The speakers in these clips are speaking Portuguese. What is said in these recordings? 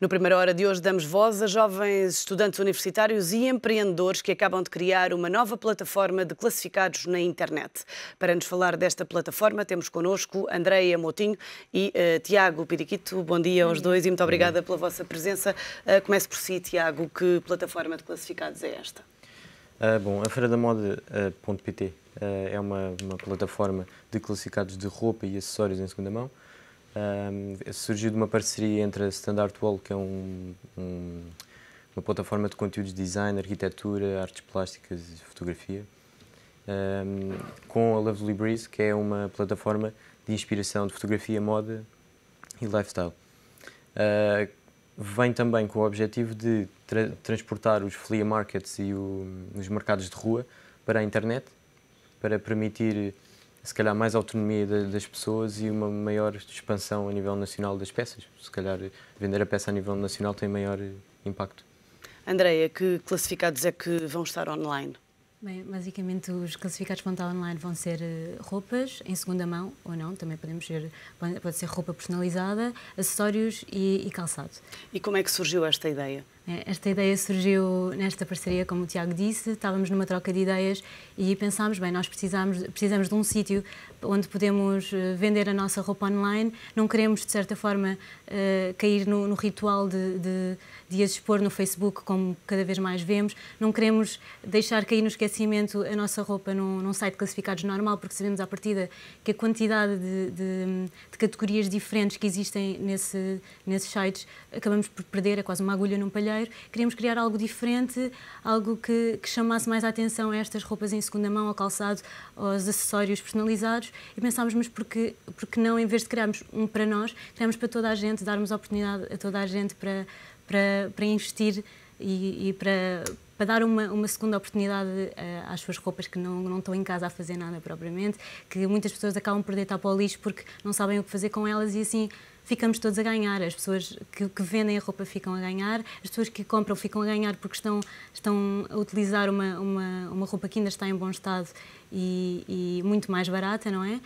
No Primeira Hora de hoje damos voz a jovens estudantes universitários e empreendedores que acabam de criar uma nova plataforma de classificados na internet. Para nos falar desta plataforma temos connosco Andreia Motinho e uh, Tiago Piriquito. Bom dia aos dois e muito obrigada pela vossa presença. Uh, comece por si, Tiago, que plataforma de classificados é esta? Uh, bom, a Feira da Moda.pt ah, uh, ah, é uma, uma, plataforma de classificados de roupa e acessórios em segunda mão um, surgiu de uma parceria entre a Standard Wall, que é um, um, uma plataforma de conteúdos de design, arquitetura, artes plásticas e fotografia, com a Lovely Breeze, que é uma plataforma de inspiração de fotografia, moda e lifestyle. Uh, vem também com o objetivo de tra transportar os flea markets e o, os mercados de rua para a internet, para permitir se calhar mais autonomia das pessoas e uma maior expansão a nível nacional das peças. Se calhar vender a peça a nível nacional tem maior eh, impacto. Andreia, que classificados é que vão estar online? Bem, basicamente os classificados que vão estar online vão ser eh, roupas em segunda mão ou não, também podemos ver pode ser roupa personalizada, acessórios e, e calçado. E como é que surgiu esta ideia? É, esta ideia surgiu nesta parceria, como o Tiago disse, estávamos numa troca de ideias e pensámos, bem, nós precisamos, precisamos de um sítio onde podemos eh, vender a nossa roupa online, não queremos, de certa forma, eh, cair no, no ritual de, de, de as expor no Facebook, como cada vez mais vemos, não queremos deixar cair no esquecimento a nossa roupa num, num site de classificados normal, porque sabemos à partida que a quantidade de, de, de categorias diferentes que existem nesse, nesses sites acabamos por perder, é quase uma agulha num palhão, queríamos criar algo diferente, algo que, que chamasse mais a atenção a estas roupas em segunda mão, ao calçado, aos acessórios personalizados e pensámos, mas porque, porque não, em vez de criarmos um para nós, criarmos para toda a gente, darmos a oportunidade a toda a gente para, para, para investir e, e para, para dar uma, uma segunda oportunidade uh, às suas roupas que não, não estão em casa a fazer nada propriamente, que muitas pessoas acabam por deitar para o lixo porque não sabem o que fazer com elas e assim ficamos todos a ganhar. As pessoas que, que, vendem a roupa ficam a ganhar, as pessoas que compram ficam a ganhar porque estão, estão a utilizar uma, uma, uma roupa que ainda está em bom estado e, e muito mais barata, não é?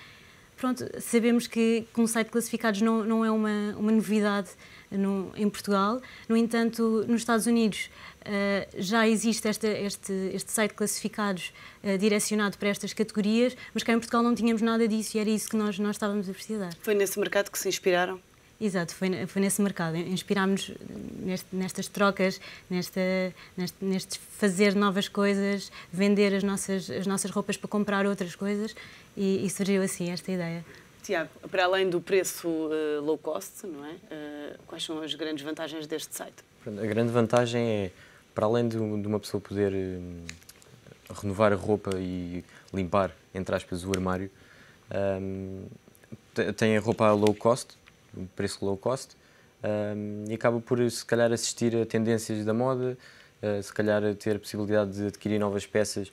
Pronto, sabemos que com um site classificados não, não é uma, uma novidade no, em Portugal. No entanto, nos Estados Unidos uh, já existe esta, este, este site classificados uh, eh, direcionado para estas categorias, mas cá em Portugal não tínhamos nada disso e era isso que nós, nós estávamos a precisar. Foi nesse mercado que se inspiraram? Exato, foi, foi nesse mercado. Inspirámos neste, nestas trocas, nesta, neste, neste, fazer novas coisas, vender as nossas, as nossas roupas para comprar outras coisas e, e surgiu assim esta ideia. Tiago, para além do preço uh, low cost, não é? Uh, quais são as grandes vantagens deste site? A grande vantagem é, para além de, de uma pessoa poder eh, renovar a roupa e limpar, entre aspas, o armário, um, ehm, tem a roupa a low cost, um preço low cost, ehm, e acaba por, se calhar, assistir a tendências da moda, uh, se calhar ter a possibilidade de adquirir novas peças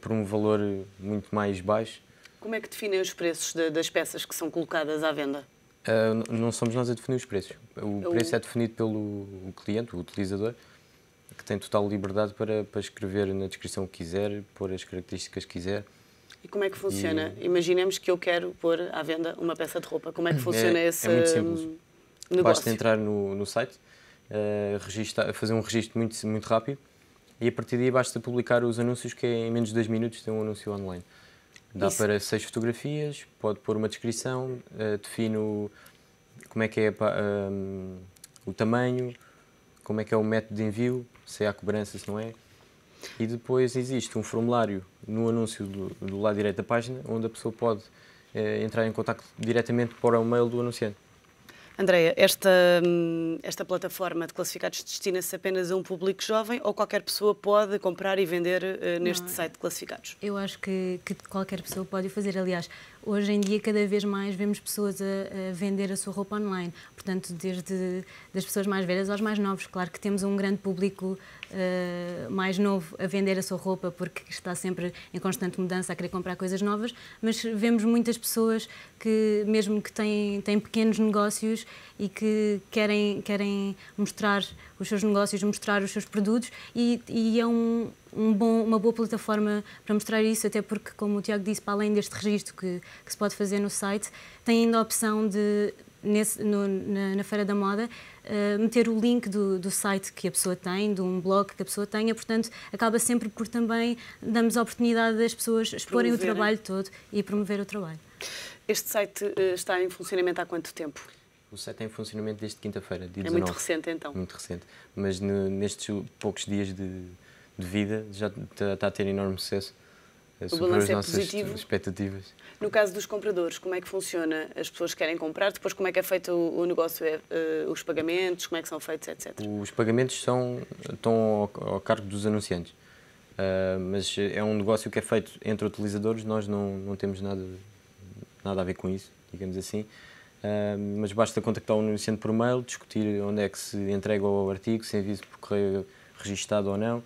por um valor muito mais baixo como é que definem os preços de, das peças que são colocadas à venda? Uh, não somos nós a definir os preços. O preço é definido pelo cliente, o utilizador, que tem total liberdade para, para escrever na descrição que quiser, pôr as características que quiser. E como é que funciona? E... Imaginemos que eu quero pôr à venda uma peça de roupa. Como é que é, funciona é, esse é muito simples. Hum, negócio? Basta entrar no, no site, uh, registar, fazer um registro muito, muito rápido e a partir daí basta publicar os anúncios que é, em menos de 2 minutos tem um anúncio online. Dá Isso. para seis fotografias, pode pôr uma descrição, uh, eh, defino como é que é ehm, o tamanho, como é que é o método de envio, se há cobrança, se não é. E depois existe um formulário no anúncio do, do lado direito da página, onde a pessoa pode uh, entrar em contato diretamente para o mail do anunciante. Andréia, esta, hum, esta plataforma de classificados destina-se apenas a um público jovem ou qualquer pessoa pode comprar e vender uh, neste Não, site de classificados? Eu acho que, que qualquer pessoa pode fazer. Aliás, hoje em dia cada vez mais vemos pessoas a, a, vender a sua roupa online. Portanto, desde das pessoas mais velhas aos mais novos. Claro que temos um grande público uh, mais novo a vender a sua roupa porque está sempre em constante mudança a querer comprar coisas novas, mas vemos muitas pessoas que mesmo que têm, têm pequenos negócios e que querem, querem mostrar os seus negócios, mostrar os seus produtos e, e é um, um bom, uma boa plataforma para mostrar isso, até porque, como o Tiago disse, para além deste registro que, que se pode fazer no site, tem ainda a opção de, nesse, no, na, na, Feira da Moda, uh, meter o link do, do site que a pessoa tem, de um blog que a pessoa tenha, portanto, acaba sempre por também darmos a oportunidade das pessoas exporem promover. o trabalho todo e promover o trabalho. Este site eh, está em funcionamento há quanto tempo? O set tem funcionamento desde quinta-feira, dia é 19. É muito recente, então. Muito recente. Mas no, nestes poucos dias de, de vida já está, a ter enorme sucesso. Eh, o balanço é positivo. expectativas. No caso dos compradores, como é que funciona? As pessoas querem comprar, depois como é que é feito o negócio, é, eh, os pagamentos, como é que são feitos, etc. Os pagamentos são, estão ao, ao cargo dos anunciantes, uh, mas é um negócio que é feito entre utilizadores, nós não, não temos nada, nada a ver com isso, digamos assim mas basta contactar o anunciante por mail, discutir onde é que se entrega o artigo, se envia é por correio registado ou não.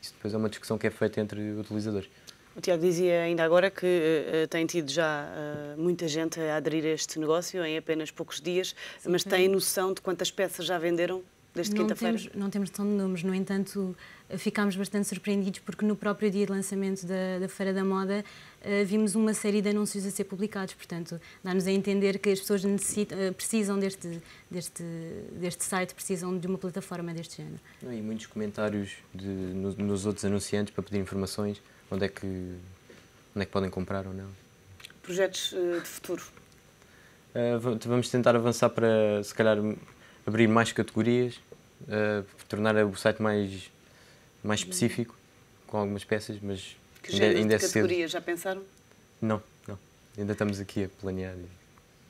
Isso depois é uma discussão que é feita entre utilizadores. O Tiago dizia ainda agora que uh, tem tido já uh, muita gente a aderir a este negócio em apenas poucos dias, Sim. mas tem noção de quantas peças já venderam desde quinta-feira? Não temos tão de números, no entanto, ficámos bastante surpreendidos porque no próprio dia de lançamento da, da Feira da Moda eh, vimos uma série de anúncios a ser publicados, portanto, dá-nos a entender que as pessoas necessitam eh, precisam deste, deste, deste site, precisam de uma plataforma deste género. e muitos comentários de, nos outros anunciantes para pedir informações, onde é que, onde é que podem comprar ou não. Projetos eh, de futuro? vamos tentar avançar para, se calhar, abrir mais categorias, uh, tornar o site mais, mais específico, com algumas peças, mas que ainda, ainda de é categorias, já pensaram? Não, não. Ainda estamos aqui a planear.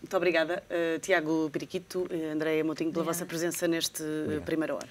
Muito obrigada, uh, Tiago Periquito, eh, Andréia Moutinho, pela vossa presença neste primeiro hora.